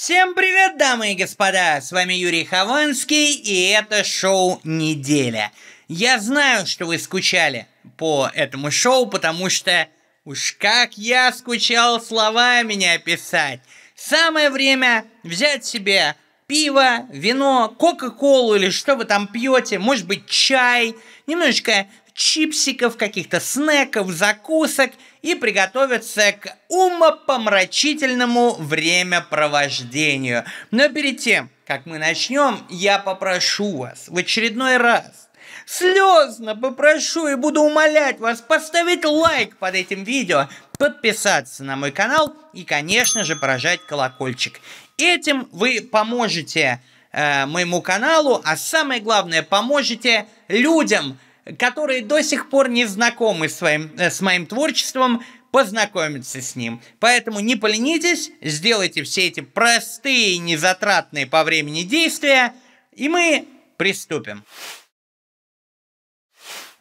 Всем привет, дамы и господа! С вами Юрий Хованский, и это шоу «Неделя». Я знаю, что вы скучали по этому шоу, потому что уж как я скучал словами не описать. Самое время взять себе пиво, вино, кока-колу или что вы там пьете, может быть чай, немножечко чипсиков, каких-то снеков, закусок – и приготовиться к умопомрачительному времяпровождению. Но перед тем, как мы начнем, я попрошу вас в очередной раз слезно попрошу и буду умолять вас поставить лайк под этим видео, подписаться на мой канал и, конечно же, поражать колокольчик. Этим вы поможете э, моему каналу, а самое главное, поможете людям, которые до сих пор не знакомы с, своим, э, с моим творчеством, познакомиться с ним. Поэтому не поленитесь, сделайте все эти простые, незатратные по времени действия, и мы приступим.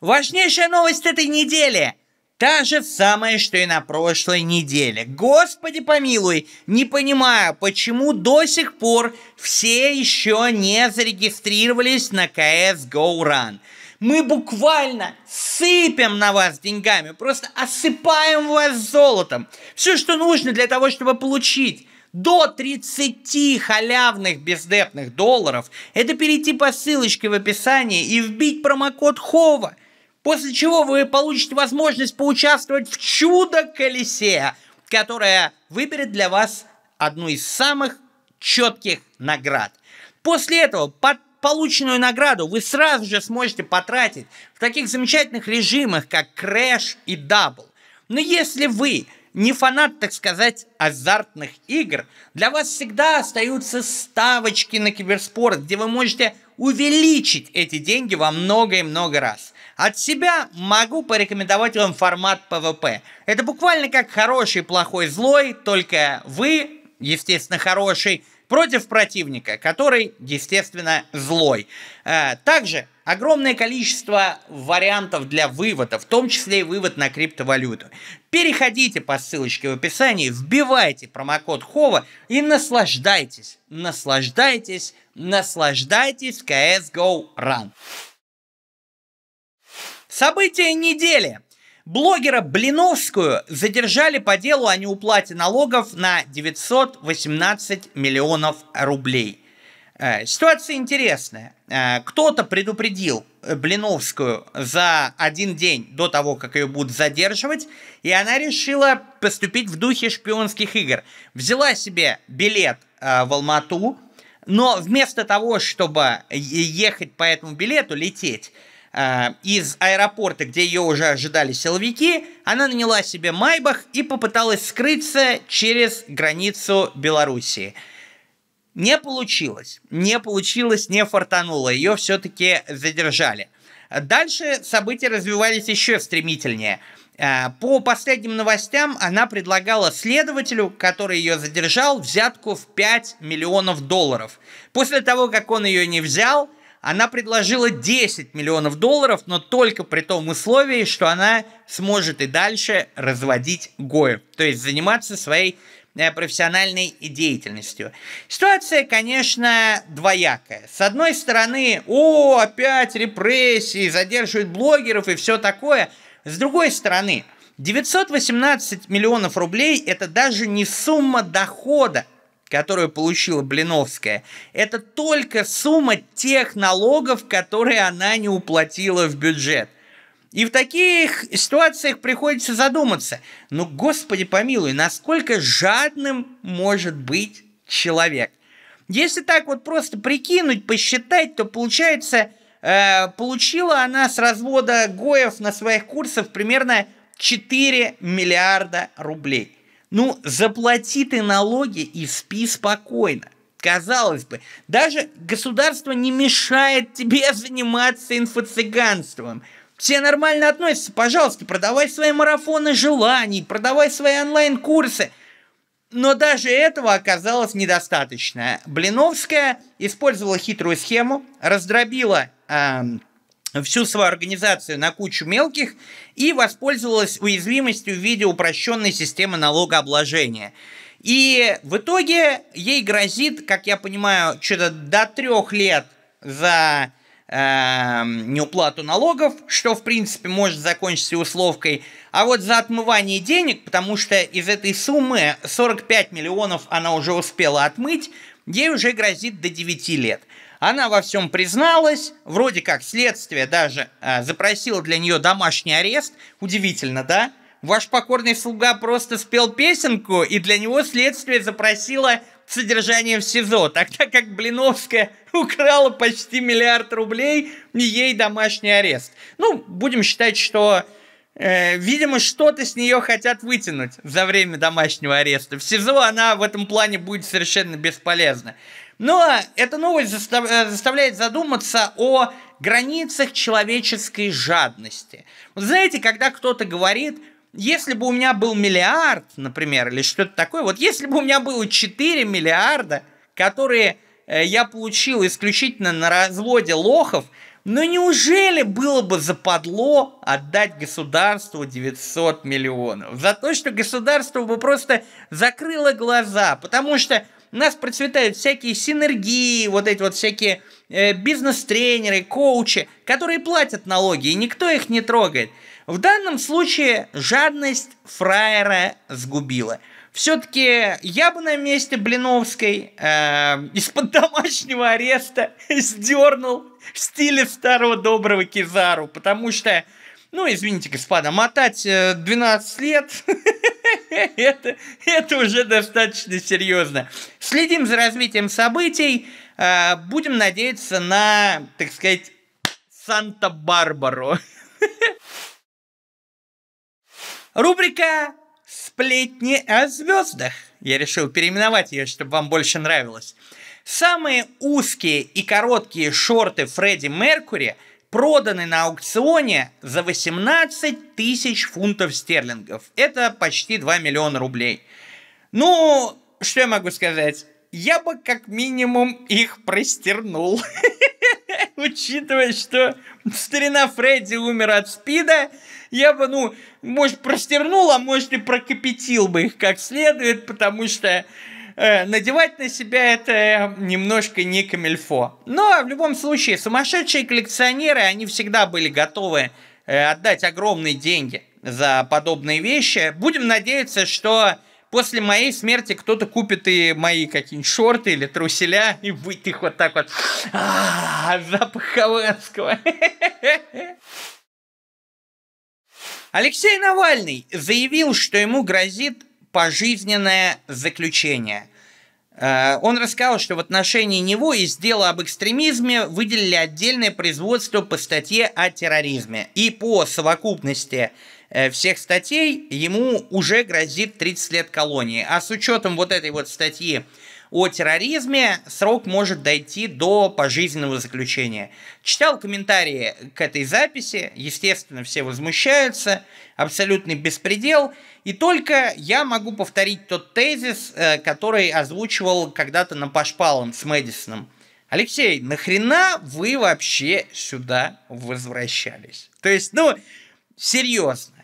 Важнейшая новость этой недели – Та же самая, что и на прошлой неделе. Господи помилуй, не понимаю, почему до сих пор все еще не зарегистрировались на CS Go Run – мы буквально сыпем на вас деньгами, просто осыпаем вас золотом. Все, что нужно для того, чтобы получить до 30 халявных бездепных долларов, это перейти по ссылочке в описании и вбить промокод ХОВА, после чего вы получите возможность поучаствовать в чудо-колесе, которое выберет для вас одну из самых четких наград. После этого под полученную награду вы сразу же сможете потратить в таких замечательных режимах, как Crash и Double. Но если вы не фанат, так сказать, азартных игр, для вас всегда остаются ставочки на киберспорт, где вы можете увеличить эти деньги во много и много раз. От себя могу порекомендовать вам формат PvP. Это буквально как хороший, плохой, злой, только вы, естественно, хороший, против противника, который, естественно, злой. Э, также огромное количество вариантов для вывода, в том числе и вывод на криптовалюту. Переходите по ссылочке в описании, вбивайте промокод Хова и наслаждайтесь, наслаждайтесь, наслаждайтесь CSGO Run. События недели – Блогера Блиновскую задержали по делу о неуплате налогов на 918 миллионов рублей. Э, ситуация интересная. Э, кто-то предупредил э, Блиновскую за один день до того, как ее будут задерживать, и она решила поступить в духе шпионских игр. Взяла себе билет в Алмату, но вместо того, чтобы ехать по этому билету, лететь, Э, из аэропорта, где ее уже ожидали силовики, она наняла себе Майбах и попыталась скрыться через границу Белоруссии. Не получилось. Не получилось, не фартануло. Ее все-таки задержали. Дальше события развивались еще стремительнее. Э, по последним новостям она предлагала следователю, который ее задержал, взятку в 5 миллионов долларов. После того, как он ее не взял, она предложила 10 миллионов долларов, но только при том условии, что она сможет и дальше разводить гоев, то есть заниматься своей э, профессиональной деятельностью. Ситуация, конечно, двоякая. С одной стороны, о, опять репрессии, задерживают блогеров и все такое. С другой стороны, 918 миллионов рублей – это даже не сумма дохода которую получила Блиновская, это только сумма тех налогов, которые она не уплатила в бюджет. И в таких ситуациях приходится задуматься, ну, Господи помилуй, насколько жадным может быть человек? Если так вот просто прикинуть, посчитать, то получается, э, получила она с развода Гоев на своих курсах примерно 4 миллиарда рублей. Ну, заплати ты налоги и спи спокойно. Казалось бы, даже государство не мешает тебе заниматься инфо-цыганством. Все нормально относятся, пожалуйста, продавай свои марафоны желаний, продавай свои онлайн-курсы. Но даже этого оказалось недостаточно. Блиновская использовала хитрую схему, раздробила эм, всю свою организацию на кучу мелких и воспользовалась уязвимостью в виде упрощенной системы налогообложения. И в итоге ей грозит, как я понимаю, что-то до трех лет за э, неуплату налогов, что в принципе может закончиться условкой, а вот за отмывание денег, потому что из этой суммы 45 миллионов она уже успела отмыть, ей уже грозит до 9 лет. Она во всем призналась, вроде как следствие даже э, а, запросило для нее домашний арест. Удивительно, да? Ваш покорный слуга просто спел песенку, и для него следствие запросило содержание в СИЗО, тогда как Блиновская украла почти миллиард рублей, и ей домашний арест. Ну, будем считать, что, э, видимо, что-то с нее хотят вытянуть за время домашнего ареста. В СИЗО она в этом плане будет совершенно бесполезна. Но эта новость э, заставляет задуматься о границах человеческой жадности. Вот знаете, когда кто-то говорит, если бы у меня был миллиард, например, или что-то такое, вот если бы у меня было 4 миллиарда, которые э, я получил исключительно на разводе лохов, но ну неужели было бы западло отдать государству 900 миллионов? За то, что государство бы просто закрыло глаза, потому что у нас процветают всякие синергии, вот эти вот всякие э, бизнес-тренеры, коучи, которые платят налоги, и никто их не трогает. В данном случае жадность фраера сгубила. Все-таки я бы на месте Блиновской э, из-под домашнего ареста сдернул в стиле старого доброго Кизару, потому что, ну, извините, господа, мотать 12 э, лет это, это уже достаточно серьезно. Следим за развитием событий. А, будем надеяться на, так сказать, Санта-Барбару. Рубрика «Сплетни о звездах». Я решил переименовать ее, чтобы вам больше нравилось. Самые узкие и короткие шорты Фредди Меркури – проданы на аукционе за 18 тысяч фунтов стерлингов. Это почти 2 миллиона рублей. Ну, что я могу сказать? Я бы как минимум их простернул. Учитывая, что старина Фредди умер от спида, я бы, ну, может, простернул, а может, и прокипятил бы их как следует, потому что Э, надевать на себя это э, немножко не камельфо. Но в любом случае, сумасшедшие коллекционеры, они всегда были готовы э, отдать огромные деньги за подобные вещи. Будем надеяться, что после моей смерти кто-то купит и мои какие-нибудь шорты или труселя и будет их вот так вот. А запах Хованского. Алексей Навальный заявил, что ему грозит пожизненное заключение. Э, он рассказал, что в отношении него из дела об экстремизме выделили отдельное производство по статье о терроризме. И по совокупности э, всех статей ему уже грозит 30 лет колонии. А с учетом вот этой вот статьи о терроризме, срок может дойти до пожизненного заключения. Читал комментарии к этой записи, естественно, все возмущаются, абсолютный беспредел, и только я могу повторить тот тезис, э, который озвучивал когда-то на Пашпалом с Мэдисоном. Алексей, нахрена вы вообще сюда возвращались? То есть, ну, серьезно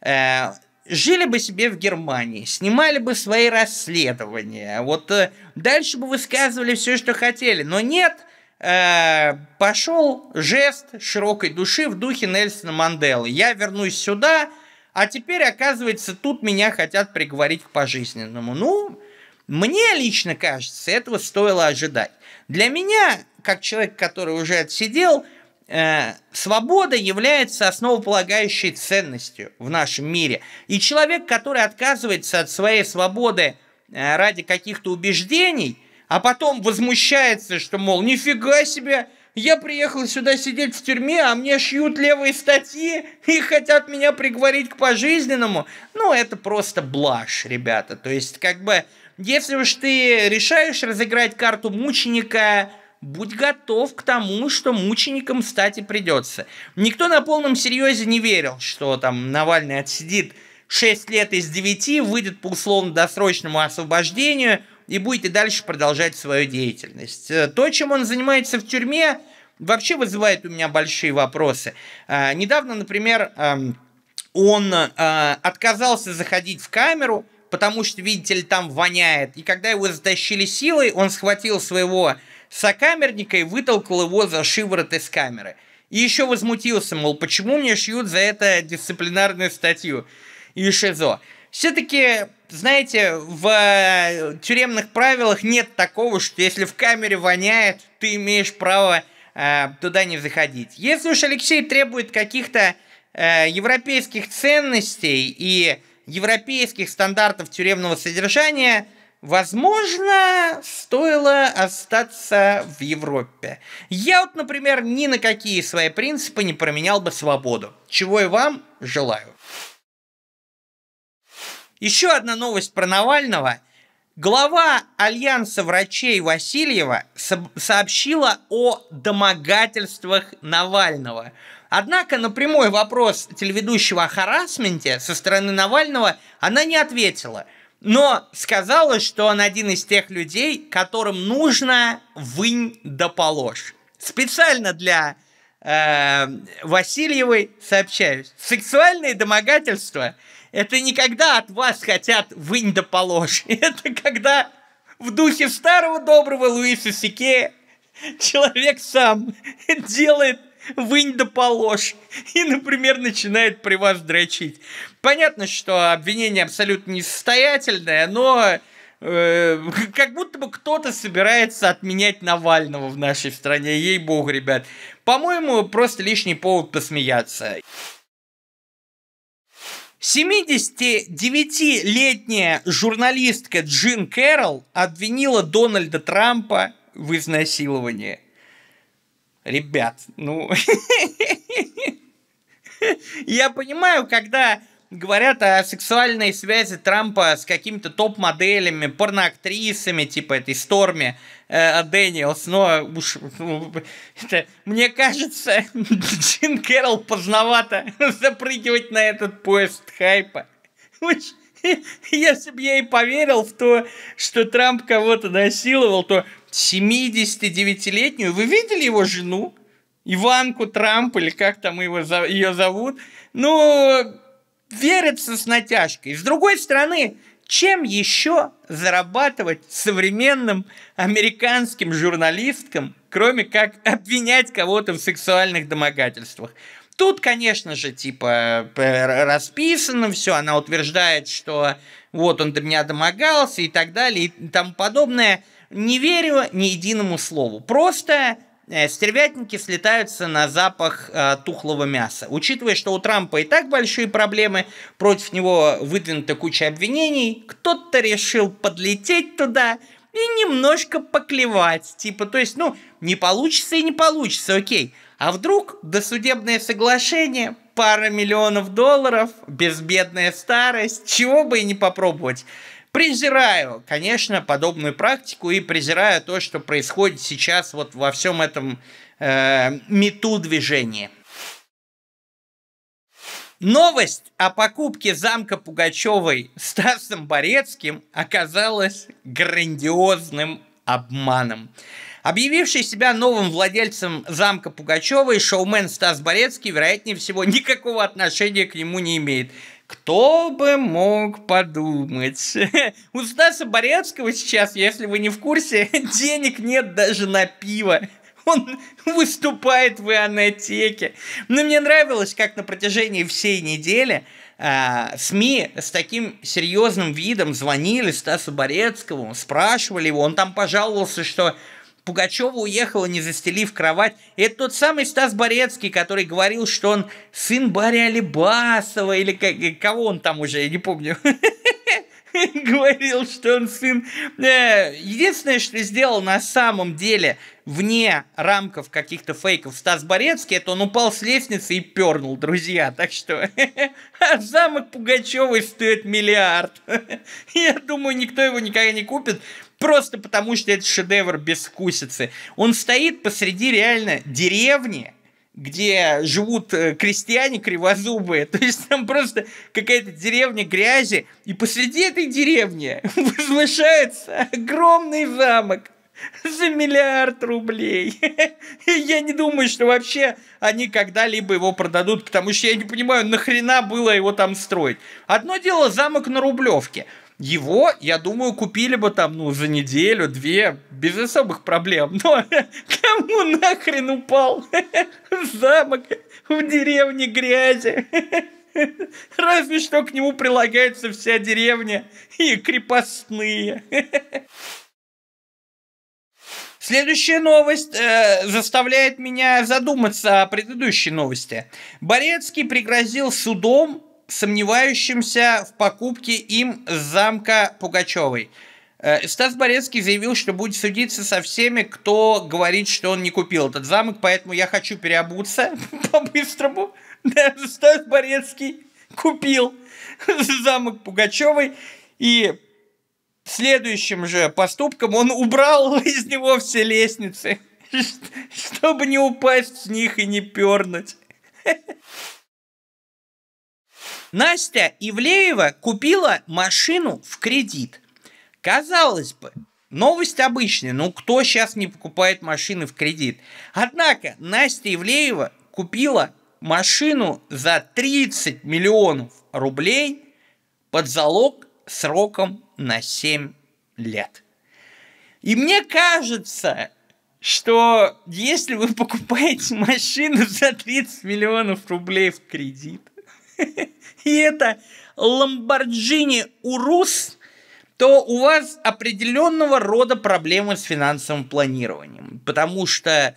э, жили бы себе в Германии, снимали бы свои расследования, вот э, дальше бы высказывали все, что хотели, но нет, э, пошел жест широкой души в духе Нельсона Манделы. Я вернусь сюда, а теперь, оказывается, тут меня хотят приговорить к пожизненному. Ну, мне лично кажется, этого стоило ожидать. Для меня, как человек, который уже отсидел, Э, свобода является основополагающей ценностью в нашем мире. И человек, который отказывается от своей свободы э, ради каких-то убеждений, а потом возмущается, что, мол, нифига себе, я приехал сюда сидеть в тюрьме, а мне шьют левые статьи и хотят меня приговорить к пожизненному. Ну, это просто блажь, ребята. То есть, как бы, если уж ты решаешь разыграть карту мученика, будь готов к тому, что мучеником стать и придется. Никто на полном серьезе не верил, что там Навальный отсидит 6 лет из 9, выйдет по условно-досрочному освобождению и будет и дальше продолжать свою деятельность. Э, то, чем он занимается в тюрьме, вообще вызывает у меня большие вопросы. Э, недавно, например, эм, он э, отказался заходить в камеру, потому что, видите ли, там воняет. И когда его затащили силой, он схватил своего сокамерника и вытолкал его за шиворот из камеры. И еще возмутился, мол, почему мне шьют за это дисциплинарную статью и ШИЗО. Все-таки, знаете, в э, тюремных правилах нет такого, что если в камере воняет, ты имеешь право э, туда не заходить. Если уж Алексей требует каких-то э, европейских ценностей и европейских стандартов тюремного содержания – Возможно, стоило остаться в Европе. Я вот, например, ни на какие свои принципы не променял бы свободу, чего и вам желаю. Еще одна новость про Навального. Глава Альянса врачей Васильева со- сообщила о домогательствах Навального. Однако на прямой вопрос телеведущего о харасменте со стороны Навального она не ответила – но сказала, что он один из тех людей, которым нужно вынь да положь. Специально для э, Васильевой сообщаюсь. Сексуальные домогательства – это не когда от вас хотят вынь да положь. Это когда в духе старого доброго Луиса Сике человек сам делает вынь да положь и, например, начинает при вас дрочить. Понятно, что обвинение абсолютно несостоятельное, но э, как будто бы кто-то собирается отменять Навального в нашей стране, ей-богу, ребят. По-моему, просто лишний повод посмеяться. 79-летняя журналистка Джин Кэрролл обвинила Дональда Трампа в изнасиловании. Ребят, ну... Я понимаю, когда говорят о сексуальной связи Трампа с какими-то топ-моделями, порноактрисами, типа этой Сторми э, Дэниелс, но уж ну, это, мне кажется, Джин Кэрролл поздновато запрыгивать на этот поезд хайпа. Если бы я и поверил в то, что Трамп кого-то насиловал, то 79-летнюю, вы видели его жену? Иванку Трамп или как там его, ее зовут? Ну, верится с натяжкой. С другой стороны, чем еще зарабатывать современным американским журналисткам, кроме как обвинять кого-то в сексуальных домогательствах? Тут, конечно же, типа расписано все, она утверждает, что вот он до меня домогался и так далее и тому подобное. Не верю ни единому слову. Просто Э, стервятники слетаются на запах э, тухлого мяса. Учитывая, что у Трампа и так большие проблемы, против него выдвинута куча обвинений, кто-то решил подлететь туда и немножко поклевать. Типа, то есть, ну, не получится и не получится, окей. А вдруг досудебное соглашение, пара миллионов долларов, безбедная старость, чего бы и не попробовать. Презираю, конечно, подобную практику и презираю то, что происходит сейчас вот во всем этом э, мету движении. Новость о покупке замка Пугачевой Стасом Борецким оказалась грандиозным обманом. Объявивший себя новым владельцем замка Пугачевой, шоумен Стас Борецкий, вероятнее всего, никакого отношения к нему не имеет. Кто бы мог подумать? У Стаса Борецкого сейчас, если вы не в курсе, денег нет даже на пиво. Он выступает в ионотеке. Но мне нравилось, как на протяжении всей недели э, СМИ с таким серьезным видом звонили Стасу Борецкому, спрашивали его. Он там пожаловался, что Пугачева уехала, не застелив кровать. Это тот самый Стас Борецкий, который говорил, что он сын Барри Алибасова, или как, э, кого он там уже, я не помню. Говорил, что он сын. Э, единственное, что сделал на самом деле вне рамков каких-то фейков Стас Борецкий, это он упал с лестницы и пернул, друзья. Так что а замок Пугачевой стоит миллиард. Я думаю, никто его никогда не купит. Просто потому, что это шедевр без вкусицы. Он стоит посреди реально деревни, где живут э, крестьяне кривозубые. То есть там просто какая-то деревня грязи, и посреди этой деревни возвышается огромный замок за миллиард рублей. я не думаю, что вообще они когда-либо его продадут, потому что я не понимаю, нахрена было его там строить. Одно дело замок на Рублевке – его, я думаю, купили бы там, ну, за неделю, две, без особых проблем. Но кому нахрен упал замок в деревне грязи? Разве что к нему прилагается вся деревня и крепостные. Следующая новость э, заставляет меня задуматься о предыдущей новости. Борецкий пригрозил судом сомневающимся в покупке им замка Пугачевой. Э, Стас Борецкий заявил, что будет судиться со всеми, кто говорит, что он не купил этот замок, поэтому я хочу переобуться по-быстрому. Стас Борецкий купил замок Пугачевой и следующим же поступком он убрал из него все лестницы, чтобы не упасть с них и не пернуть. Настя Ивлеева купила машину в кредит. Казалось бы, новость обычная, ну кто сейчас не покупает машины в кредит? Однако Настя Ивлеева купила машину за 30 миллионов рублей под залог сроком на 7 лет. И мне кажется, что если вы покупаете машину за 30 миллионов рублей в кредит, и это Ламборджини Урус, то у вас определенного рода проблемы с финансовым планированием. Потому что,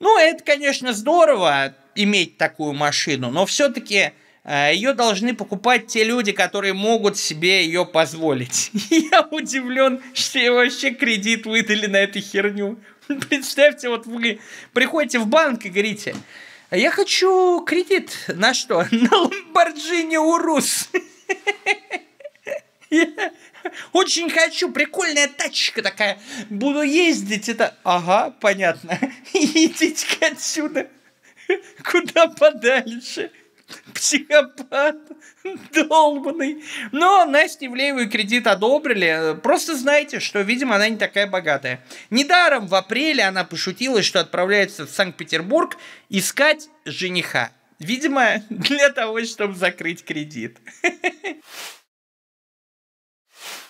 ну, это, конечно, здорово иметь такую машину, но все-таки э, ее должны покупать те люди, которые могут себе ее позволить. Я удивлен, что я вообще кредит выдали на эту херню. Представьте, вот вы приходите в банк и говорите, я хочу кредит на что? На Ламборджини Урус. очень хочу, прикольная тачка такая. Буду ездить, это... Ага, понятно. Идите отсюда. Куда подальше психопат долбанный. Но Насте Ивлееву кредит одобрили. Просто знаете, что, видимо, она не такая богатая. Недаром в апреле она пошутила, что отправляется в Санкт-Петербург искать жениха. Видимо, для того, чтобы закрыть кредит.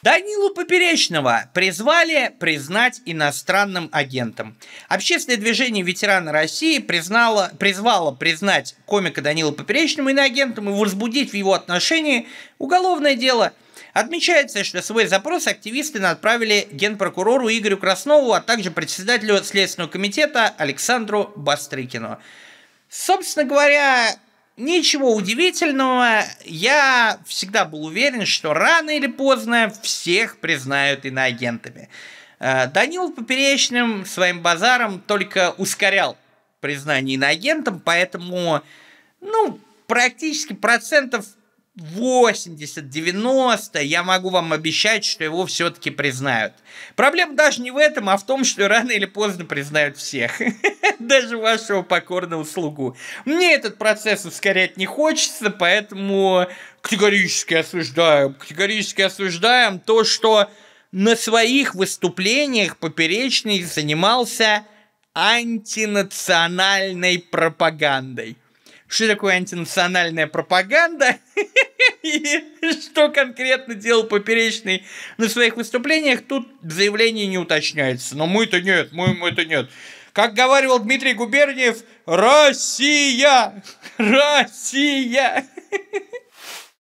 Данилу Поперечного призвали признать иностранным агентом. Общественное движение «Ветераны России» признало, призвало признать комика Данила Поперечного иноагентом и возбудить в его отношении уголовное дело – Отмечается, что свой запрос активисты направили генпрокурору Игорю Краснову, а также председателю Следственного комитета Александру Бастрыкину. Собственно говоря, Ничего удивительного, я всегда был уверен, что рано или поздно всех признают иноагентами. Э, Данил Поперечным своим базаром только ускорял признание иноагентом, поэтому, ну, практически процентов 80, 90, я могу вам обещать, что его все-таки признают. Проблема даже не в этом, а в том, что рано или поздно признают всех. Даже вашего покорного слугу. Мне этот процесс ускорять не хочется, поэтому категорически осуждаем. Категорически осуждаем то, что на своих выступлениях Поперечный занимался антинациональной пропагандой что такое антинациональная пропаганда и что конкретно делал Поперечный на своих выступлениях, тут заявление не уточняется. Но мы-то нет, мы, мы-то нет. Как говорил Дмитрий Губерниев, «Россия! Россия!»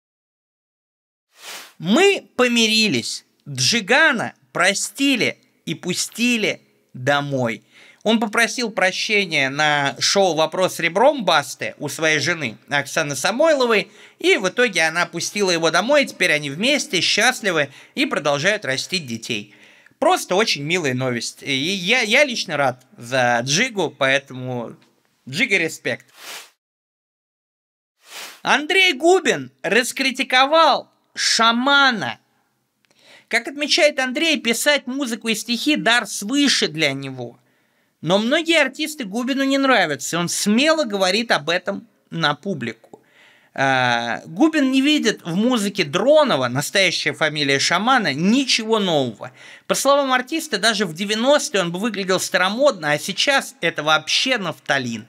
Мы помирились. Джигана простили и пустили домой – он попросил прощения на шоу «Вопрос с ребром» Басты у своей жены Оксаны Самойловой, и в итоге она пустила его домой, теперь они вместе, счастливы и продолжают растить детей. Просто очень милая новость. И я, я лично рад за Джигу, поэтому Джига респект. Андрей Губин раскритиковал шамана. Как отмечает Андрей, писать музыку и стихи – дар свыше для него – но многие артисты Губину не нравятся, и он смело говорит об этом на публику. А, Губин не видит в музыке Дронова, настоящая фамилия шамана, ничего нового. По словам артиста, даже в 90-е он бы выглядел старомодно, а сейчас это вообще нафталин.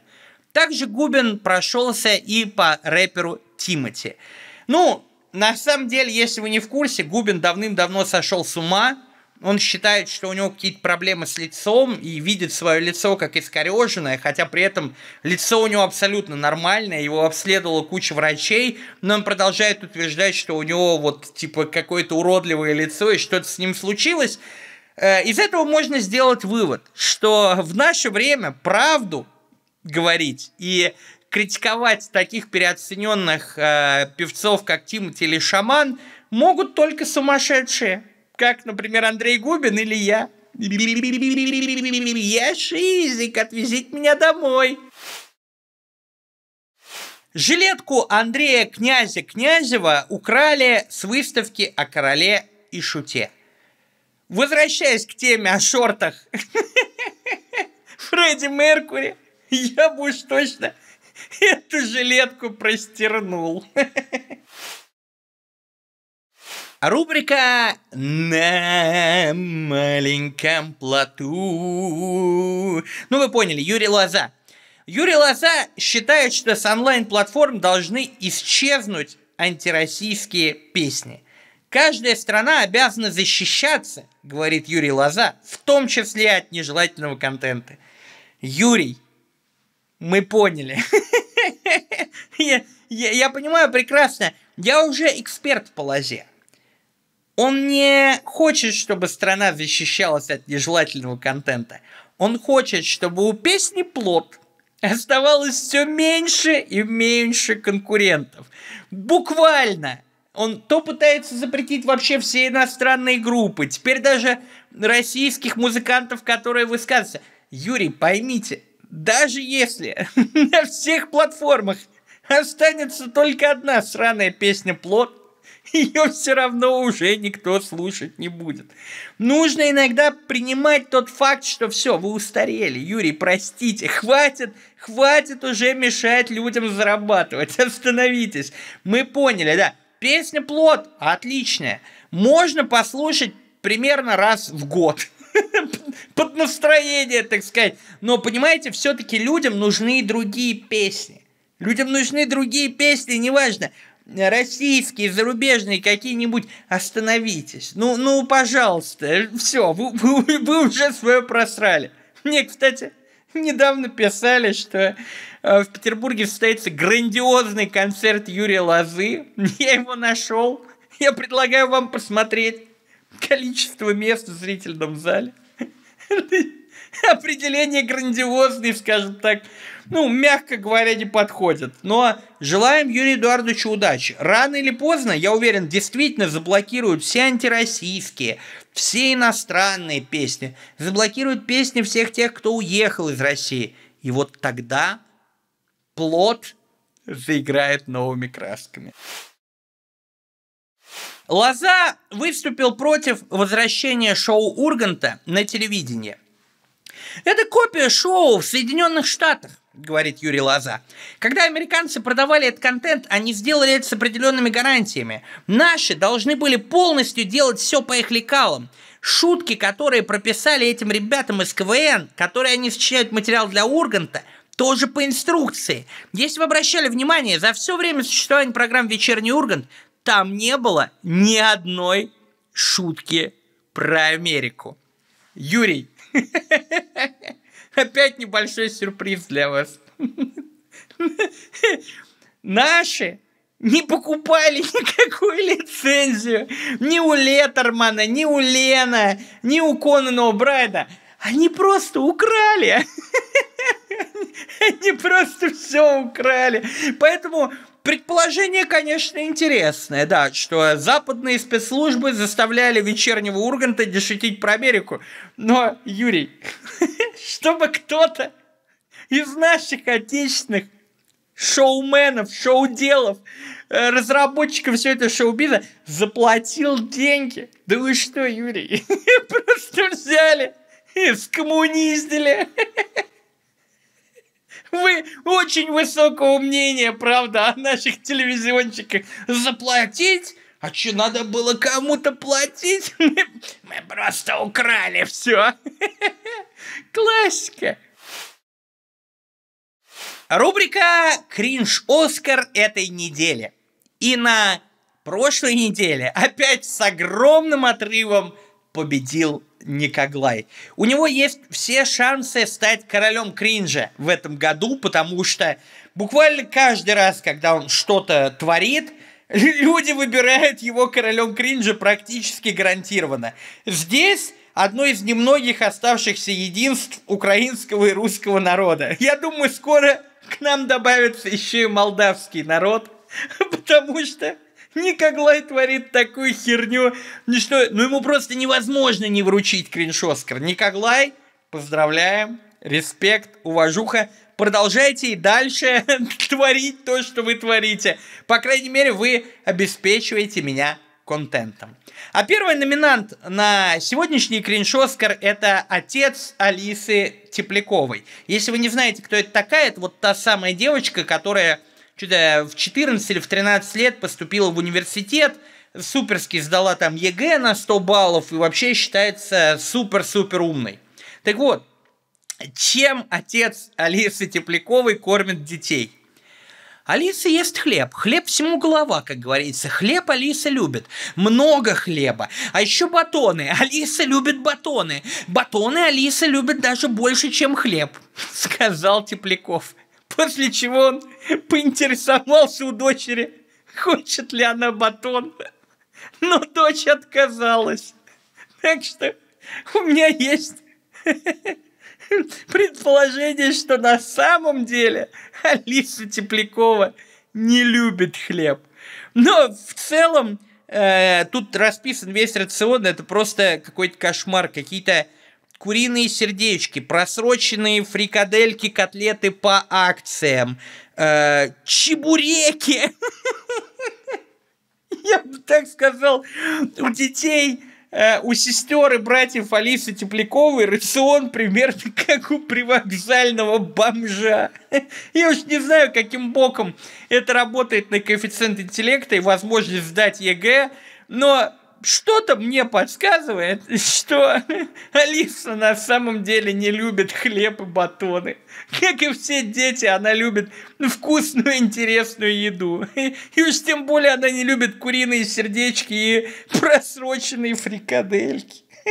Также Губин прошелся и по рэперу Тимати. Ну, на самом деле, если вы не в курсе, Губин давным-давно сошел с ума, он считает, что у него какие-то проблемы с лицом и видит свое лицо как искореженное, хотя при этом лицо у него абсолютно нормальное, его обследовала куча врачей, но он продолжает утверждать, что у него вот типа какое-то уродливое лицо и что-то с ним случилось. Э, из этого можно сделать вывод, что в наше время правду говорить и критиковать таких переоцененных э, певцов, как Тимати или Шаман, могут только сумасшедшие как, например, Андрей Губин или я. Я шизик, отвезите меня домой. Жилетку Андрея Князя Князева украли с выставки о короле и шуте. Возвращаясь к теме о шортах Фредди Меркури, я бы уж точно эту жилетку простернул. А рубрика «На маленьком плоту». Ну, вы поняли, Юрий Лоза. Юрий Лоза считает, что с онлайн-платформ должны исчезнуть антироссийские песни. Каждая страна обязана защищаться, говорит Юрий Лоза, в том числе от нежелательного контента. Юрий, мы поняли. Я, я понимаю прекрасно, я уже эксперт по лозе. Он не хочет, чтобы страна защищалась от нежелательного контента. Он хочет, чтобы у песни плод оставалось все меньше и меньше конкурентов. Буквально. Он то пытается запретить вообще все иностранные группы, теперь даже российских музыкантов, которые высказываются. Юрий, поймите, даже если на всех платформах останется только одна сраная песня «Плод», ее все равно уже никто слушать не будет. Нужно иногда принимать тот факт, что все, вы устарели. Юрий, простите, хватит, хватит уже мешать людям зарабатывать. Остановитесь. Мы поняли, да. Песня «Плод» отличная. Можно послушать примерно раз в год под настроение, так сказать. Но, понимаете, все-таки людям нужны другие песни. Людям нужны другие песни, неважно, российские, зарубежные какие-нибудь, остановитесь. Ну, ну, пожалуйста, все, вы, вы, вы уже свое просрали. Мне, кстати, недавно писали, что э, в Петербурге состоится грандиозный концерт Юрия Лозы. Я его нашел. Я предлагаю вам посмотреть количество мест в зрительном зале. Определение грандиозный, скажем так, ну, мягко говоря, не подходит. Но желаем Юрию Эдуардовичу удачи. Рано или поздно, я уверен, действительно заблокируют все антироссийские, все иностранные песни, заблокируют песни всех тех, кто уехал из России. И вот тогда плод заиграет новыми красками. Лоза выступил против возвращения шоу Урганта на телевидение. Это копия шоу в Соединенных Штатах говорит Юрий Лоза. Когда американцы продавали этот контент, они сделали это с определенными гарантиями. Наши должны были полностью делать все по их лекалам. Шутки, которые прописали этим ребятам из КВН, которые они встречают материал для Урганта, тоже по инструкции. Если вы обращали внимание, за все время существования программ «Вечерний Ургант» там не было ни одной шутки про Америку. Юрий. Опять небольшой сюрприз для вас. Наши не покупали никакую лицензию ни у Леттермана, ни у Лена, ни у Конана Брайда. Они просто украли. Они просто все украли. Поэтому Предположение, конечно, интересное, да, что западные спецслужбы заставляли вечернего Урганта дешутить про Америку. Но, Юрий, чтобы кто-то из наших отечественных шоуменов, шоуделов, э, разработчиков все это шоу заплатил деньги. Да вы что, Юрий, просто взяли и скоммуниздили. Вы очень высокого мнения, правда, о наших телевизионщиках. Заплатить? А что, надо было кому-то платить? Мы просто украли все. Классика. Рубрика «Кринж Оскар» этой недели. И на прошлой неделе опять с огромным отрывом победил Никоглай. У него есть все шансы стать королем кринжа в этом году, потому что буквально каждый раз, когда он что-то творит, люди выбирают его королем кринжа практически гарантированно. Здесь одно из немногих оставшихся единств украинского и русского народа. Я думаю, скоро к нам добавится еще и молдавский народ, потому что Никоглай творит такую херню. ничто. что, ну ему просто невозможно не вручить кринж-Оскар. Никоглай, поздравляем, респект, уважуха. Продолжайте и дальше творить то, что вы творите. По крайней мере, вы обеспечиваете меня контентом. А первый номинант на сегодняшний кринж-Оскар это отец Алисы Тепляковой. Если вы не знаете, кто это такая, это вот та самая девочка, которая что-то в 14 или в 13 лет поступила в университет, суперски сдала там ЕГЭ на 100 баллов и вообще считается супер-супер умной. Так вот, чем отец Алисы Тепляковой кормит детей? Алиса ест хлеб. Хлеб всему голова, как говорится. Хлеб Алиса любит. Много хлеба. А еще батоны. Алиса любит батоны. Батоны Алиса любит даже больше, чем хлеб, сказал Тепляков. После чего он поинтересовался у дочери, хочет ли она батон. Но дочь отказалась. Так что у меня есть предположение, что на самом деле Алиса Теплякова не любит хлеб. Но в целом э, тут расписан весь рацион, это просто какой-то кошмар, какие-то куриные сердечки, просроченные фрикадельки, котлеты по акциям, Э, чебуреки. Я бы так сказал, у детей э, у сестер и братьев Алисы Тепляковой рацион примерно как у привокзального бомжа. Я уж не знаю, каким боком это работает на коэффициент интеллекта и возможность сдать ЕГЭ, но что-то мне подсказывает, что Алиса на самом деле не любит хлеб и батоны. Как и все дети, она любит вкусную, интересную еду. И, уж тем более она не любит куриные сердечки и просроченные фрикадельки.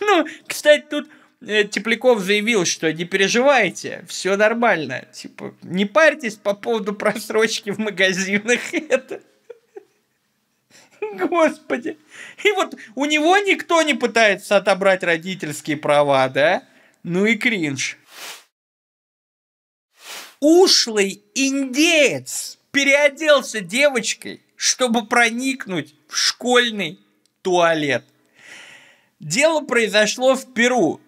Ну, кстати, тут э, Тепляков заявил, что не переживайте, все нормально. Типа, не парьтесь по поводу просрочки в магазинах. Это Господи. И вот у него никто не пытается отобрать родительские права, да? Ну и кринж. Ушлый индеец переоделся девочкой, чтобы проникнуть в школьный туалет. Дело произошло в Перу.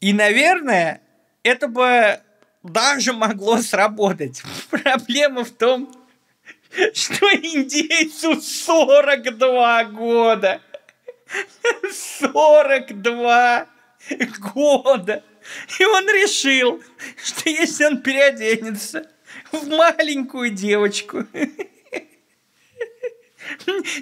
И, наверное, это бы даже могло сработать. Проблема в том, что индейцу 42 года. 42 года. И он решил, что если он переоденется в маленькую девочку,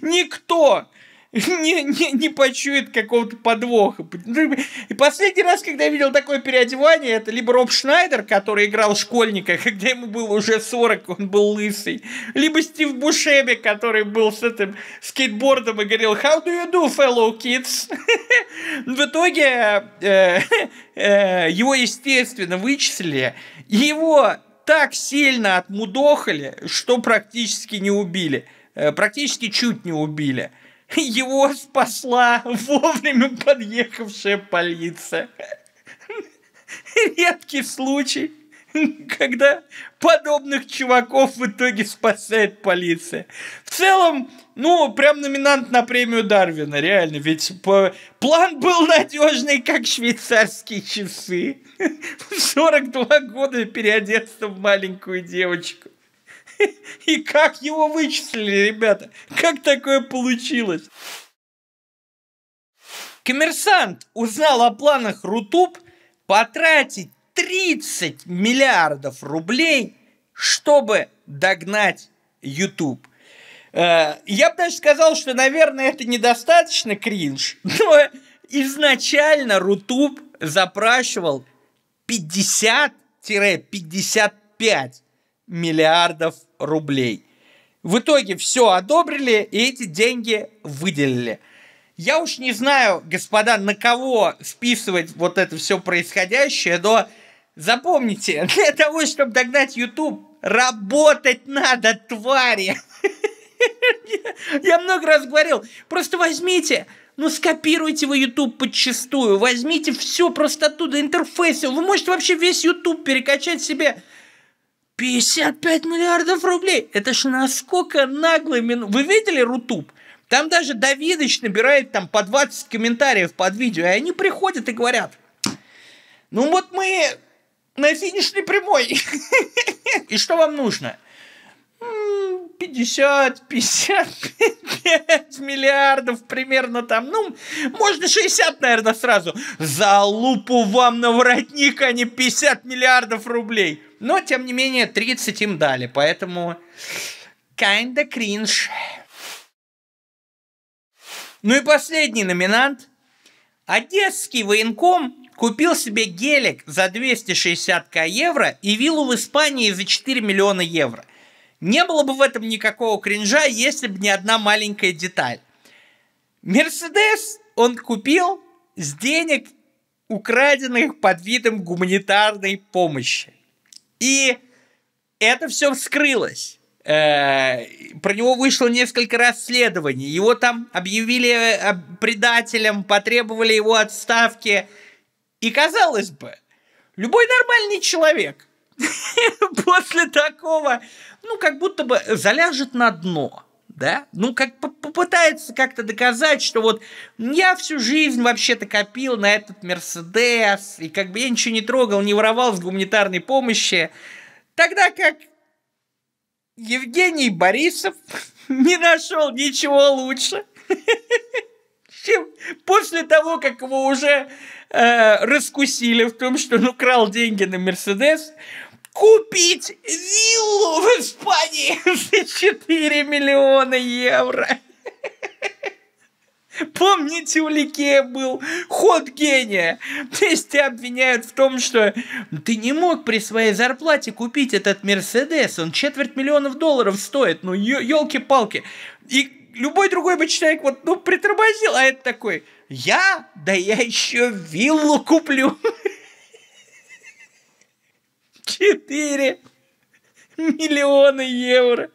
никто не, не, не почует какого-то подвоха. Ну, и последний раз, когда я видел такое переодевание, это либо Роб Шнайдер, который играл школьника, когда ему было уже 40, он был лысый, либо Стив Бушеби который был с этим скейтбордом и говорил «How do you do, fellow kids?» В итоге э, э, его, естественно, вычислили, его так сильно отмудохали, что практически не убили. Э, практически чуть не убили. Его спасла вовремя подъехавшая полиция. Редкий случай, когда подобных чуваков в итоге спасает полиция. В целом, ну, прям номинант на премию Дарвина, реально. Ведь по... план был надежный, как швейцарские часы. 42 года переодеться в маленькую девочку. И как его вычислили, ребята? Как такое получилось? Коммерсант узнал о планах Рутуб потратить 30 миллиардов рублей, чтобы догнать YouTube. Э, я бы даже сказал, что, наверное, это недостаточно кринж, но изначально Рутуб запрашивал 50-55 миллиардов рублей. В итоге все одобрили и эти деньги выделили. Я уж не знаю, господа, на кого списывать вот это все происходящее, но запомните, для того, чтобы догнать YouTube, работать надо, твари. Я много раз говорил, просто возьмите, ну скопируйте вы YouTube подчастую, возьмите все просто оттуда, интерфейсы, вы можете вообще весь YouTube перекачать себе 55 миллиардов рублей! Это ж насколько наглыми... Вы видели Рутуб? Там даже Давидыч набирает там по 20 комментариев под видео, и они приходят и говорят, ну вот мы на финишной прямой. И что вам нужно? 50, 55 миллиардов примерно там. Ну, можно 60, наверное, сразу. За лупу вам на воротник, а не 50 миллиардов рублей. Но, тем не менее, 30 им дали, поэтому kinda cringe. Ну и последний номинант. Одесский военком купил себе гелик за 260к евро и виллу в Испании за 4 миллиона евро. Не было бы в этом никакого кринжа, если бы не одна маленькая деталь. Мерседес он купил с денег, украденных под видом гуманитарной помощи. И это все вскрылось. Э, про него вышло несколько расследований. Его там объявили э, предателем, потребовали его отставки. И казалось бы, любой нормальный человек после такого, ну, как будто бы заляжет на дно да? Ну, как попытается как-то доказать, что вот я всю жизнь вообще-то копил на этот Мерседес, и как бы я ничего не трогал, не воровал с гуманитарной помощи, тогда как Евгений Борисов не нашел ничего лучше, чем после того, как его уже э, раскусили в том, что он украл деньги на Мерседес, купить виллу в Испании за 4 миллиона евро. Помните, у Ликея был ход гения. То есть тебя обвиняют в том, что ты не мог при своей зарплате купить этот Мерседес. Он четверть миллионов долларов стоит. Ну, елки-палки. И любой другой бы человек вот, ну, притормозил, а это такой, я? Да я еще виллу куплю. 4 миллиона евро.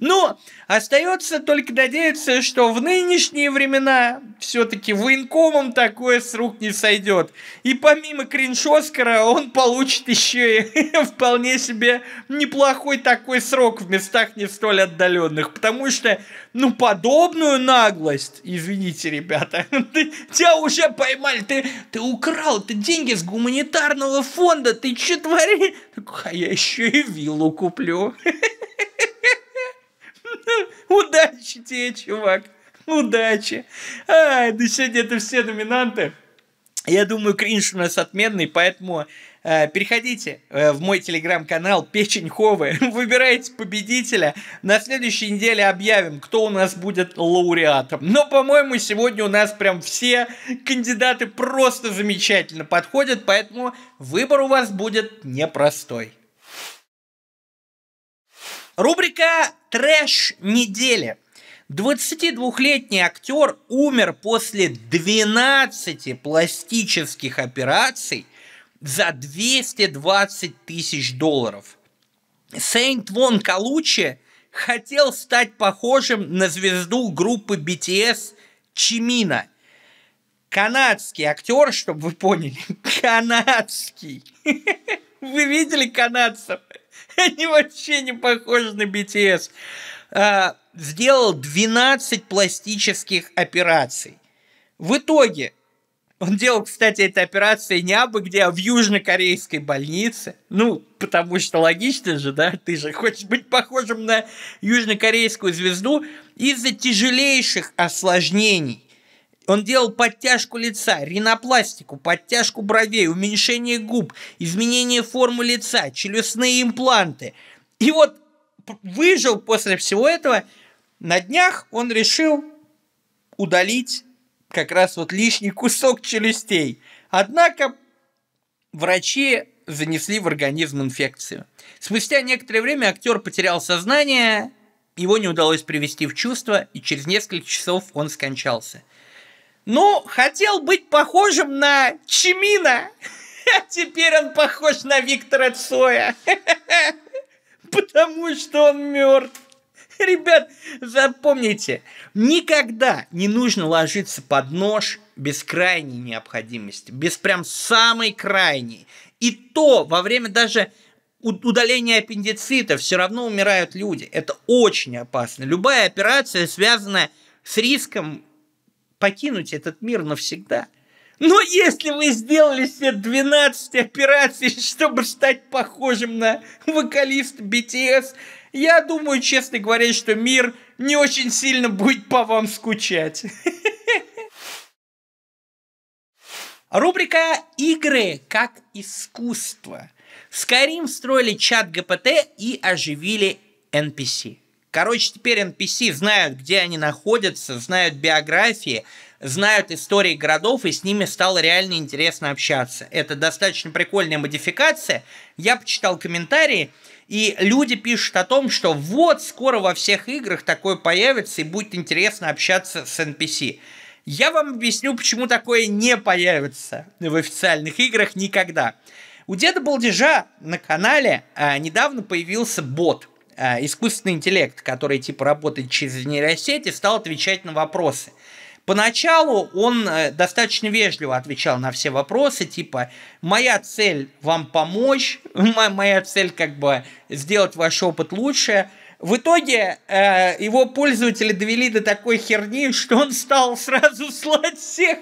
Но ну, остается только надеяться, что в нынешние времена все-таки военкомом такое с рук не сойдет. И помимо кринж он получит еще и вполне себе неплохой такой срок в местах не столь отдаленных. Потому что ну, подобную наглость, извините, ребята, ты, тебя уже поймали, ты, ты украл, ты деньги с гуманитарного фонда, ты че твори? А я еще и виллу куплю. Удачи тебе, чувак, удачи. А, да сегодня это все номинанты. Я думаю, кринж у нас отменный, поэтому Э, переходите э, в мой телеграм-канал Печень Ховы, выбирайте победителя. На следующей неделе объявим, кто у нас будет лауреатом. Но, по-моему, сегодня у нас прям все кандидаты просто замечательно подходят, поэтому выбор у вас будет непростой. Рубрика «Трэш недели». 22-летний актер умер после 12 пластических операций за 220 тысяч долларов. Сейнт Вон Калучи хотел стать похожим на звезду группы BTS Чимина. Канадский актер, чтобы вы поняли, канадский. Вы видели канадцев? Они вообще не похожи на BTS. А, сделал 12 пластических операций. В итоге он делал, кстати, эти операции не абы где, а в южнокорейской больнице. Ну, потому что логично же, да, ты же хочешь быть похожим на южнокорейскую звезду из-за тяжелейших осложнений. Он делал подтяжку лица, ринопластику, подтяжку бровей, уменьшение губ, изменение формы лица, челюстные импланты. И вот выжил после всего этого. На днях он решил удалить как раз вот лишний кусок челюстей. Однако врачи занесли в организм инфекцию. Спустя некоторое время актер потерял сознание, его не удалось привести в чувство, и через несколько часов он скончался. Ну, хотел быть похожим на Чимина, а теперь он похож на Виктора Цоя, потому что он мертв. Ребят, запомните, никогда не нужно ложиться под нож без крайней необходимости, без прям самой крайней. И то во время даже удаления аппендицита все равно умирают люди. Это очень опасно. Любая операция, связанная с риском покинуть этот мир навсегда. Но если вы сделали все 12 операций, чтобы стать похожим на вокалист BTS, я думаю, честно говоря, что мир не очень сильно будет по вам скучать. Рубрика «Игры как искусство». Skyrim встроили чат ГПТ и оживили NPC. Короче, теперь NPC знают, где они находятся, знают биографии, знают истории городов, и с ними стало реально интересно общаться. Это достаточно прикольная модификация. Я почитал комментарии, и люди пишут о том, что вот скоро во всех играх такое появится и будет интересно общаться с NPC. Я вам объясню, почему такое не появится в официальных играх никогда. У Деда Балдежа на канале а, недавно появился бот, а, искусственный интеллект, который типа работает через нейросеть и стал отвечать на вопросы. Поначалу он э, достаточно вежливо отвечал на все вопросы, типа «Моя цель вам помочь», «Моя цель как бы сделать ваш опыт лучше», в итоге э, его пользователи довели до такой херни, что он стал сразу слать всех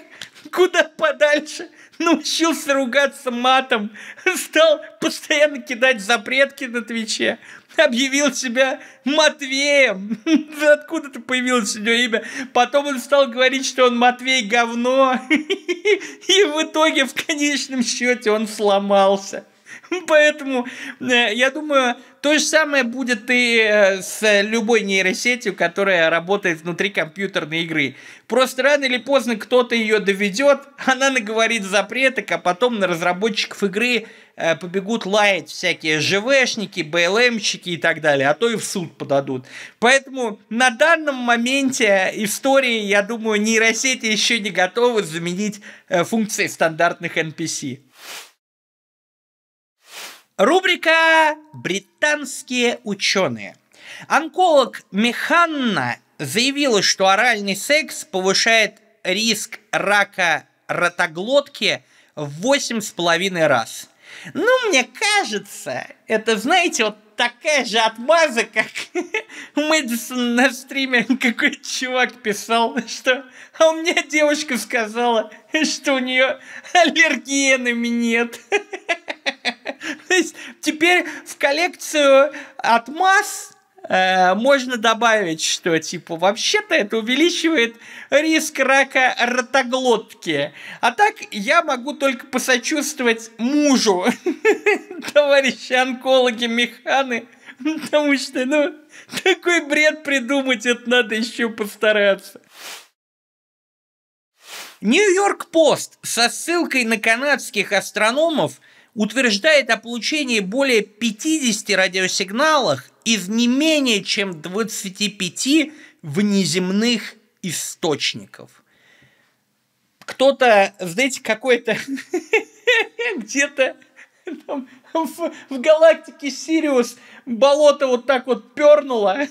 куда подальше научился ругаться матом, стал постоянно кидать запретки на Твиче, объявил себя Матвеем. Откуда-то появилось у него имя. Потом он стал говорить, что он Матвей говно. И в итоге, в конечном счете, он сломался. Поэтому э, я думаю, то же самое будет и э, с любой нейросетью, которая работает внутри компьютерной игры. Просто рано или поздно кто-то ее доведет, она наговорит запреток, а потом на разработчиков игры э, побегут лаять всякие ЖВшники, БЛМщики и так далее, а то и в суд подадут. Поэтому на данном моменте истории, я думаю, нейросети еще не готовы заменить функции стандартных NPC. Рубрика «Британские ученые». Онколог Механна заявила, что оральный секс повышает риск рака ротоглотки в 8,5 раз. Ну, мне кажется, это, знаете, вот такая же отмаза, как Мэдисон на стриме какой чувак писал, что а у меня девушка сказала, что у нее аллергия на минет. То есть теперь в коллекцию от масс э, можно добавить, что типа вообще-то это увеличивает риск рака ротоглотки. А так я могу только посочувствовать мужу, товарищи онкологи механы, потому что, ну, такой бред придумать, это надо еще постараться. Нью-Йорк Пост со ссылкой на канадских астрономов – утверждает о получении более 50 радиосигналов из не менее чем 25 внеземных источников. Кто-то, знаете, какой-то где-то там в, в галактике Сириус болото вот так вот пернуло.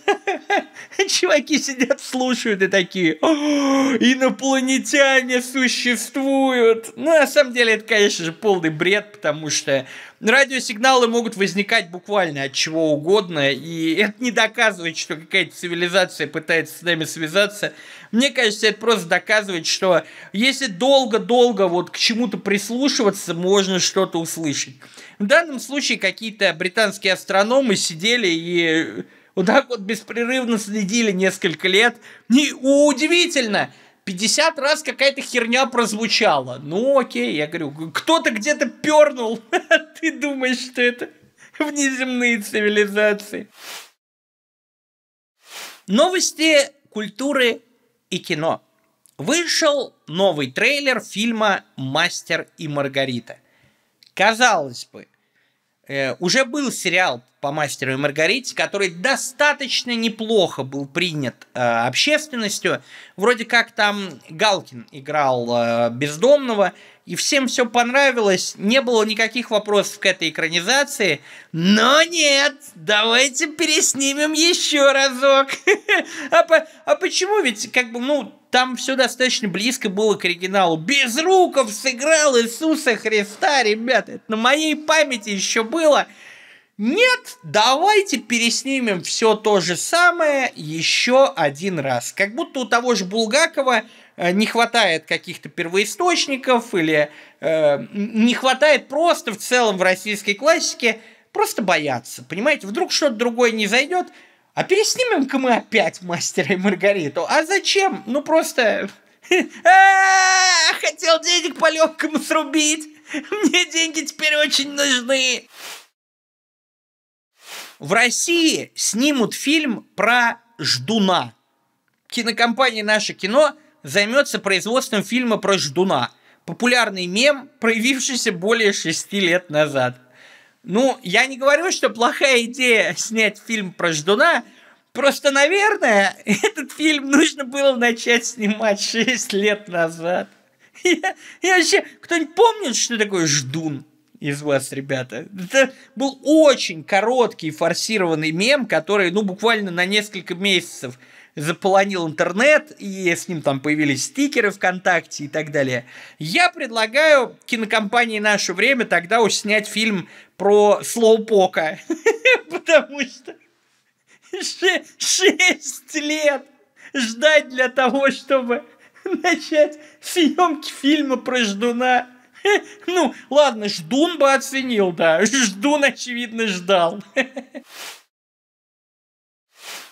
Чуваки сидят, слушают и такие, «А, инопланетяне существуют. Ну, на самом деле, это, конечно же, полный бред, потому что радиосигналы могут возникать буквально от чего угодно, и это не доказывает, что какая-то цивилизация пытается с нами связаться. Мне кажется, это просто доказывает, что если долго-долго вот к чему-то прислушиваться, можно что-то услышать. В данном случае какие-то британские астрономы сидели и вот так вот беспрерывно следили несколько лет. Не удивительно, 50 раз какая-то херня прозвучала. Ну окей, я говорю, кто-то где-то пернул. Ты думаешь, что это внеземные цивилизации? Новости культуры и кино. Вышел новый трейлер фильма «Мастер и Маргарита». Казалось бы, э, уже был сериал по мастеру и Маргарите, который достаточно неплохо был принят э, общественностью. Вроде как там Галкин играл э, бездомного, и всем все понравилось, не было никаких вопросов к этой экранизации. Но нет, давайте переснимем еще разок. А, а, почему ведь, как бы, ну, там все достаточно близко было к оригиналу. Без руков сыграл Иисуса Христа, ребята, это на моей памяти еще было. Нет, давайте переснимем все то же самое еще один раз. Как будто у того же Булгакова э, не хватает каких-то первоисточников или э, не хватает просто в целом в российской классике просто бояться. Понимаете, вдруг что-то другое не зайдет, а переснимем-ка мы опять мастера и Маргариту. А зачем? Ну просто... «А, хотел денег по легкому срубить. Мне деньги теперь очень нужны. В России снимут фильм про Ждуна. Кинокомпания «Наше кино» займется производством фильма про Ждуна. Популярный мем, проявившийся более шести лет назад. Ну, я не говорю, что плохая идея снять фильм про Ждуна, просто, наверное, этот фильм нужно было начать снимать шесть лет назад. Я, я вообще, кто-нибудь помнит, что такое Ждун? из вас, ребята. Это был очень короткий форсированный мем, который, ну, буквально на несколько месяцев заполонил интернет, и с ним там появились стикеры ВКонтакте и так далее. Я предлагаю кинокомпании «Наше время» тогда уж снять фильм про Слоупока, потому что шесть лет ждать для того, чтобы начать съемки фильма про Ждуна. Ну, ладно, Ждун бы оценил, да. Ждун, очевидно, ждал.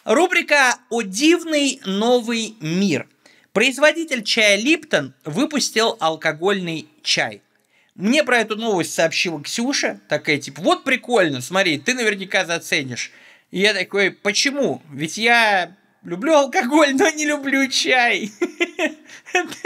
Рубрика «О дивный новый мир». Производитель чая Липтон выпустил алкогольный чай. Мне про эту новость сообщила Ксюша, такая типа, вот прикольно, смотри, ты наверняка заценишь. И я такой, почему? Ведь я люблю алкоголь, но не люблю чай.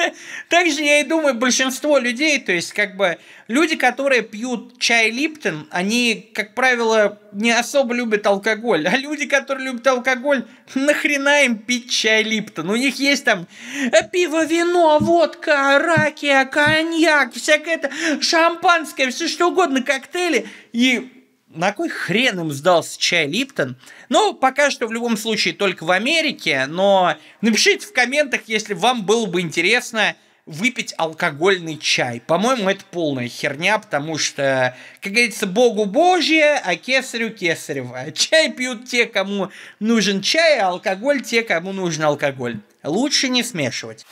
Также я и думаю, большинство людей, то есть как бы люди, которые пьют чай Липтон, они, как правило, не особо любят алкоголь. А люди, которые любят алкоголь, нахрена им пить чай Липтон? У них есть там «Э, пиво, вино, водка, ракия коньяк, всякое это, шампанское, все что угодно, коктейли. И на кой хрен им сдался чай Липтон? Ну, пока что в любом случае только в Америке, но напишите в комментах, если вам было бы интересно выпить алкогольный чай. По-моему, это полная херня, потому что, как говорится, богу божье, а кесарю кесарево. Чай пьют те, кому нужен чай, а алкоголь те, кому нужен алкоголь. Лучше не смешивать.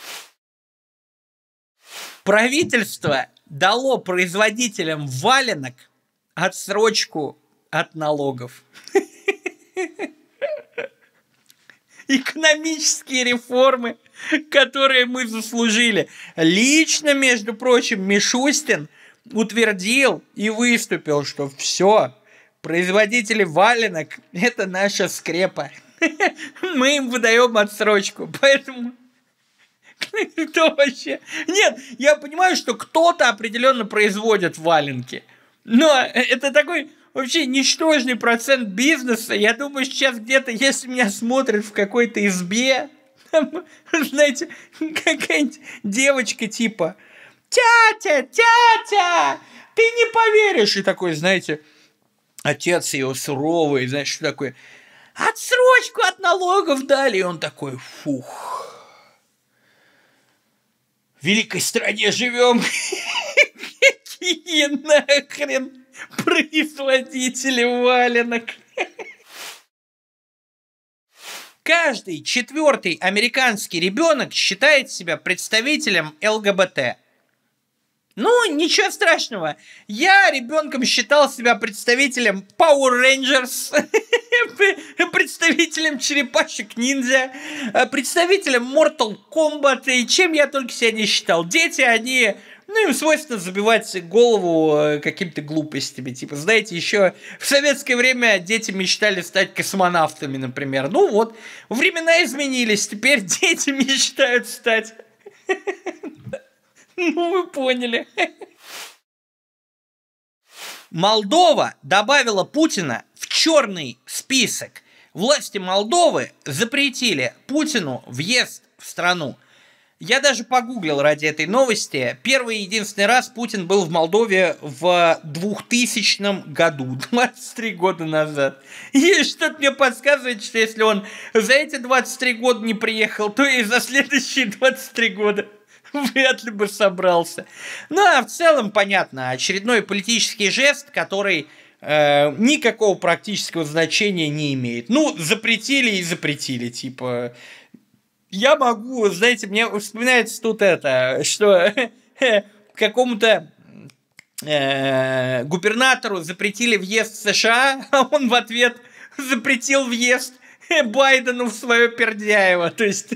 Правительство дало производителям валенок отсрочку от налогов. Экономические реформы, которые мы заслужили. Лично, между прочим, Мишустин утвердил и выступил, что все, производители валенок – это наша скрепа. Мы им выдаем отсрочку, поэтому кто вообще? Нет, я понимаю, что кто-то определенно производит валенки – но э, это такой вообще ничтожный процент бизнеса. Я думаю, сейчас где-то, если меня смотрят в какой-то избе, там, знаете, какая-нибудь девочка типа «Тятя, тятя, ты не поверишь!» И такой, знаете, отец ее суровый, знаешь, что такое? Отсрочку от налогов дали. И он такой, фух, в великой стране живем. И нахрен производители валенок? Каждый четвертый американский ребенок считает себя представителем ЛГБТ. Ну, ничего страшного. Я ребенком считал себя представителем Power Rangers, представителем черепашек ниндзя, представителем Mortal Kombat. И чем я только себя не считал. Дети, они ну, им свойственно забивать голову э, какими-то глупостями. Типа, знаете, еще в советское время дети мечтали стать космонавтами, например. Ну вот, времена изменились, теперь дети мечтают стать... Ну, вы поняли. Молдова добавила Путина в черный список. Власти Молдовы запретили Путину въезд в страну – я даже погуглил ради этой новости. Первый и единственный раз Путин был в Молдове в 2000 году, 23 года назад. И что-то мне подсказывает, что если он за эти 23 года не приехал, то и за следующие 23 года вряд ли бы собрался. Ну, а в целом, понятно, очередной политический жест, который э, никакого практического значения не имеет. Ну, запретили и запретили, типа, я могу, знаете, мне вспоминается тут это, что какому-то э, губернатору запретили въезд в США, а он в ответ запретил въезд Байдену в свое пердяево. То есть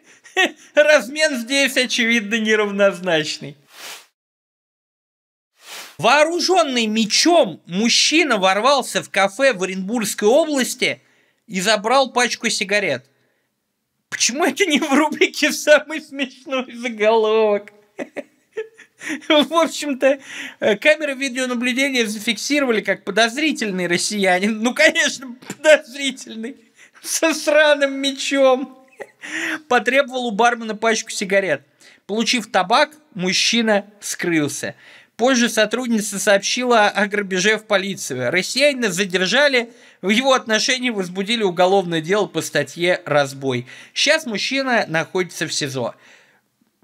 размен здесь, очевидно, неравнозначный. Вооруженный мечом мужчина ворвался в кафе в Оренбургской области и забрал пачку сигарет. Почему это не в рубрике в самый смешной заголовок? В общем-то, э, камеры видеонаблюдения зафиксировали как подозрительный россиянин. Ну, конечно, подозрительный. Со сраным мечом. Потребовал у бармена пачку сигарет. Получив табак, мужчина скрылся. Позже сотрудница сообщила о грабеже в полицию. Россиянина задержали, в его отношении возбудили уголовное дело по статье «Разбой». Сейчас мужчина находится в СИЗО.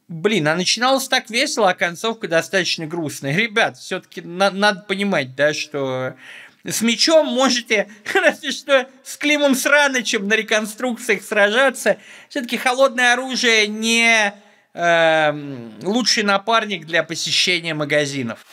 Блин, а начиналось так весело, а концовка достаточно грустная. Ребят, все-таки на- надо понимать, да, что с мечом можете, разве что с Климом Сранычем на реконструкциях сражаться. Все-таки холодное оружие не э, лучший напарник для посещения магазинов.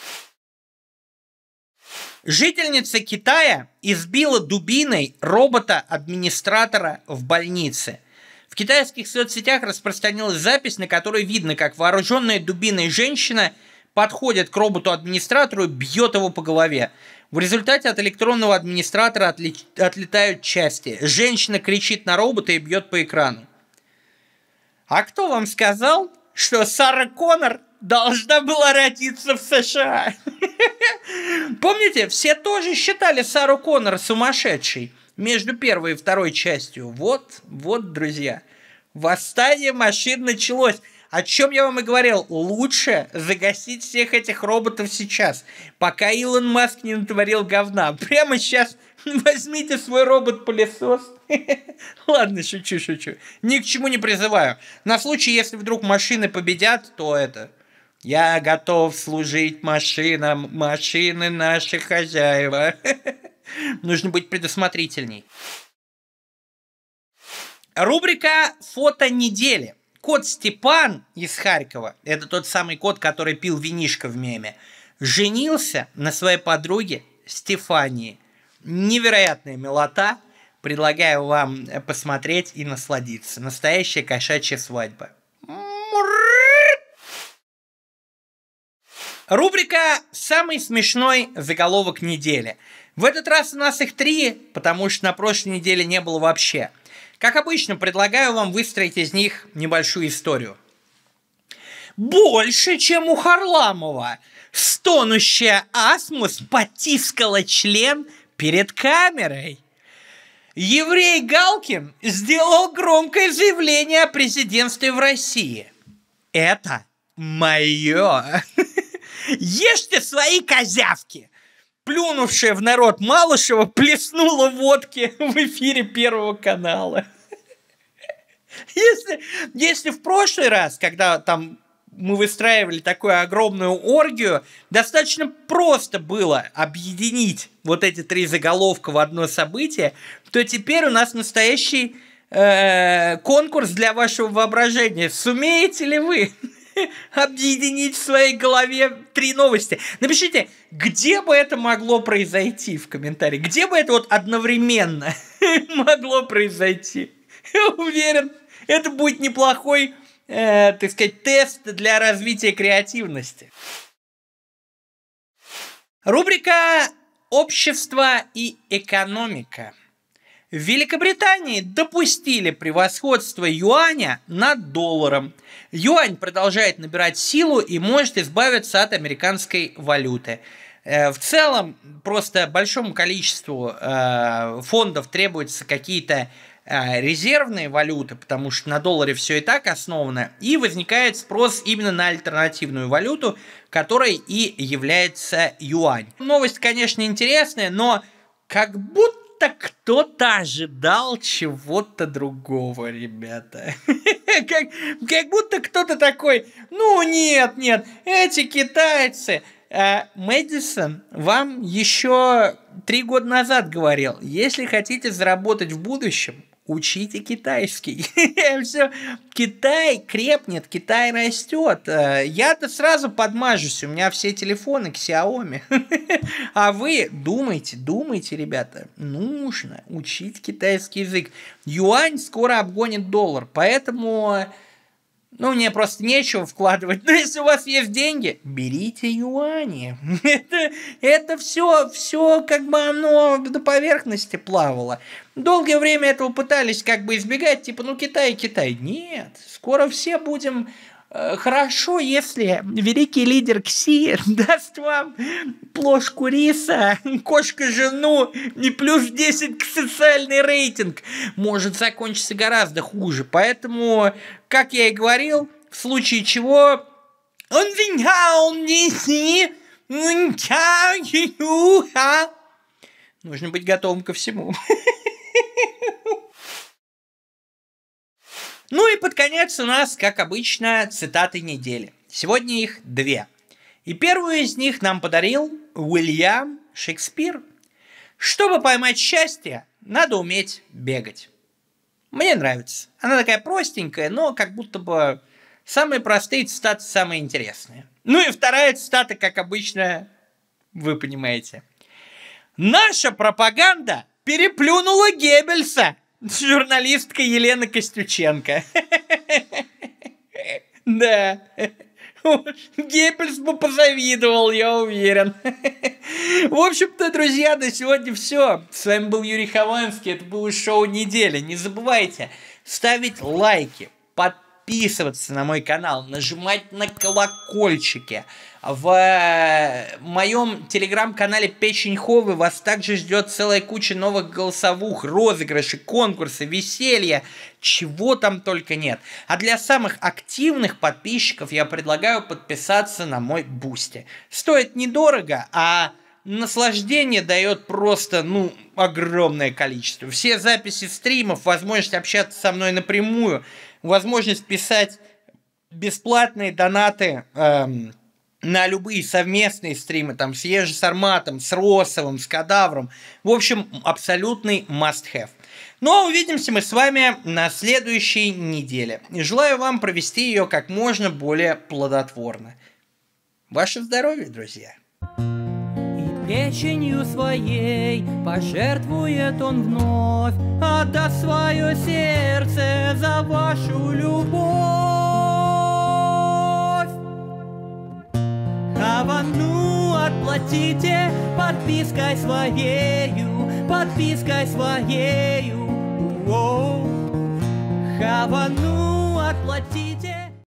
Жительница Китая избила дубиной робота-администратора в больнице. В китайских соцсетях распространилась запись, на которой видно, как вооруженная дубиной женщина подходит к роботу-администратору и бьет его по голове. В результате от электронного администратора отлет... отлетают части. Женщина кричит на робота и бьет по экрану. А кто вам сказал, что Сара Коннор должна была родиться в США. Помните, все тоже считали Сару Коннор сумасшедшей между первой и второй частью. Вот, вот, друзья, восстание машин началось. О чем я вам и говорил, лучше загасить всех этих роботов сейчас, пока Илон Маск не натворил говна. Прямо сейчас возьмите свой робот-пылесос. Ладно, шучу, шучу. Ни к чему не призываю. На случай, если вдруг машины победят, то это я готов служить машинам. Машины наши хозяева. Нужно быть предусмотрительней. Рубрика «Фото недели». Кот Степан из Харькова, это тот самый кот, который пил винишко в меме, женился на своей подруге Стефании. Невероятная милота. Предлагаю вам посмотреть и насладиться. Настоящая кошачья свадьба. Мур! Рубрика «Самый смешной заголовок недели». В этот раз у нас их три, потому что на прошлой неделе не было вообще. Как обычно, предлагаю вам выстроить из них небольшую историю. Больше, чем у Харламова. Стонущая Асмус потискала член перед камерой. Еврей Галкин сделал громкое заявление о президентстве в России. Это мое. Ешьте свои козявки! Плюнувшая в народ Малышева плеснула водки в эфире Первого канала. Если, если в прошлый раз, когда там мы выстраивали такую огромную оргию, достаточно просто было объединить вот эти три заголовка в одно событие, то теперь у нас настоящий э, конкурс для вашего воображения. Сумеете ли вы? объединить в своей голове три новости. Напишите, где бы это могло произойти в комментарии? Где бы это вот одновременно могло произойти? Я уверен, это будет неплохой, э, так сказать, тест для развития креативности. Рубрика «Общество и экономика». В Великобритании допустили превосходство юаня над долларом – Юань продолжает набирать силу и может избавиться от американской валюты. Э, в целом, просто большому количеству э, фондов требуются какие-то э, резервные валюты, потому что на долларе все и так основано, и возникает спрос именно на альтернативную валюту, которой и является юань. Новость, конечно, интересная, но как будто кто-то ожидал чего-то другого, ребята. как, как будто кто-то такой, ну нет, нет, эти китайцы. А Мэдисон вам еще три года назад говорил, если хотите заработать в будущем, учите китайский. Все. Китай крепнет, Китай растет. Э, я-то сразу подмажусь, у меня все телефоны к Xiaomi. а вы думайте, думайте, ребята, нужно учить китайский язык. Юань скоро обгонит доллар, поэтому ну, мне просто нечего вкладывать. Но ну, если у вас есть деньги, берите юани. это, это все, все как бы оно до поверхности плавало. Долгое время этого пытались как бы избегать, типа, ну, Китай, Китай. Нет, скоро все будем Хорошо, если великий лидер Кси даст вам плошку риса, кошка-жену и плюс 10 к социальный рейтинг, может закончиться гораздо хуже. Поэтому, как я и говорил, в случае чего... Он Нужно быть готовым ко всему. Ну и под конец у нас, как обычно, цитаты недели. Сегодня их две. И первую из них нам подарил Уильям Шекспир. Чтобы поймать счастье, надо уметь бегать. Мне нравится. Она такая простенькая, но как будто бы самые простые цитаты самые интересные. Ну и вторая цитата, как обычно, вы понимаете. Наша пропаганда переплюнула Геббельса. Журналистка Елена Костюченко. Да. Геббельс бы позавидовал, я уверен. В общем-то, друзья, на сегодня все. С вами был Юрий Хованский. Это было шоу недели. Не забывайте ставить лайки, подписываться на мой канал, нажимать на колокольчики. В э, моем телеграм-канале Печеньховы вас также ждет целая куча новых голосовух, розыгрышей, конкурсы, веселья, чего там только нет. А для самых активных подписчиков я предлагаю подписаться на мой Бусти. Стоит недорого, а наслаждение дает просто, ну, огромное количество. Все записи стримов, возможность общаться со мной напрямую – возможность писать бесплатные донаты эм, на любые совместные стримы, там, с Ежи Сарматом, с Росовым, с Кадавром. В общем, абсолютный must-have. Ну а увидимся мы с вами на следующей неделе. Желаю вам провести ее как можно более плодотворно. Ваше здоровье, друзья! thank you печенью своей Пожертвует он вновь, отдаст свое сердце за вашу любовь. Хавану отплатите подпиской своею, подпиской своею. О Хавану отплатите